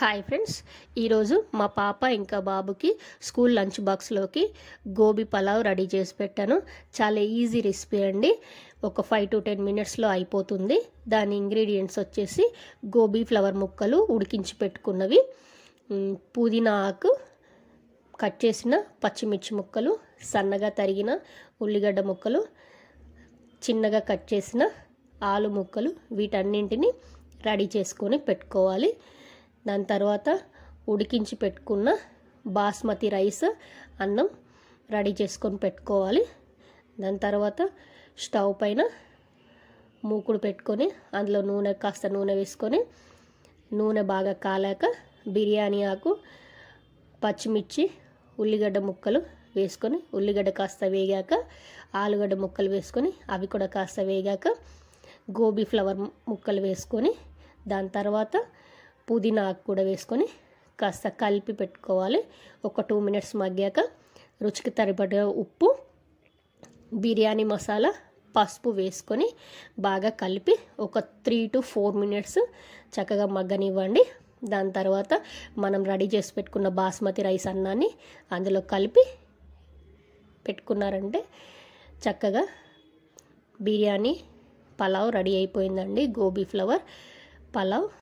hi friends ఈరోజు మా పాప ఇంకా బాబుకి స్కూల్ లంచ్ బాక్స్లోకి గోబీ పలావ్ రెడీ చేసి పెట్టాను చాలా ఈజీ రెసిపీ అండి ఒక ఫైవ్ టు టెన్ మినిట్స్లో అయిపోతుంది దాని ఇంగ్రీడియంట్స్ వచ్చేసి గోబీ ఫ్లవర్ ముక్కలు ఉడికించి పెట్టుకున్నవి పుదీనా ఆకు కట్ చేసిన పచ్చిమిర్చి ముక్కలు సన్నగా తరిగిన ఉల్లిగడ్డ ముక్కలు చిన్నగా కట్ చేసిన ఆలు ముక్కలు వీటన్నింటినీ రెడీ చేసుకొని పెట్టుకోవాలి దాని తర్వాత ఉడికించి పెట్టుకున్న బాస్మతి రైస్ అన్నం రెడీ చేసుకొని పెట్టుకోవాలి దాని తర్వాత స్టవ్ పైన మూకుడు పెట్టుకొని అందులో నూనె కాస్త నూనె వేసుకొని నూనె బాగా కాలాక బిర్యానీ ఆకు పచ్చిమిర్చి ఉల్లిగడ్డ ముక్కలు వేసుకొని ఉల్లిగడ్డ కాస్త వేగాక ఆలుగడ్డ ముక్కలు వేసుకొని అవి కూడా కాస్త వేగాక గోబీ ఫ్లవర్ ముక్కలు వేసుకొని దాని తర్వాత పుదీనా ఆకు కూడా వేసుకొని కాస్త కలిపి పెట్టుకోవాలి ఒక టూ మినిట్స్ మగ్గాక రుచికి తరిపడ ఉప్పు బిర్యానీ మసాలా పసుపు వేసుకొని బాగా కలిపి ఒక త్రీ టు ఫోర్ మినిట్స్ చక్కగా మగ్గనివ్వండి దాని తర్వాత మనం రెడీ చేసి పెట్టుకున్న బాస్మతి రైస్ అన్నాన్ని అందులో కలిపి పెట్టుకున్నారంటే చక్కగా బిర్యానీ పలావ్ రెడీ అయిపోయిందండి గోబీ ఫ్లవర్ పలావ్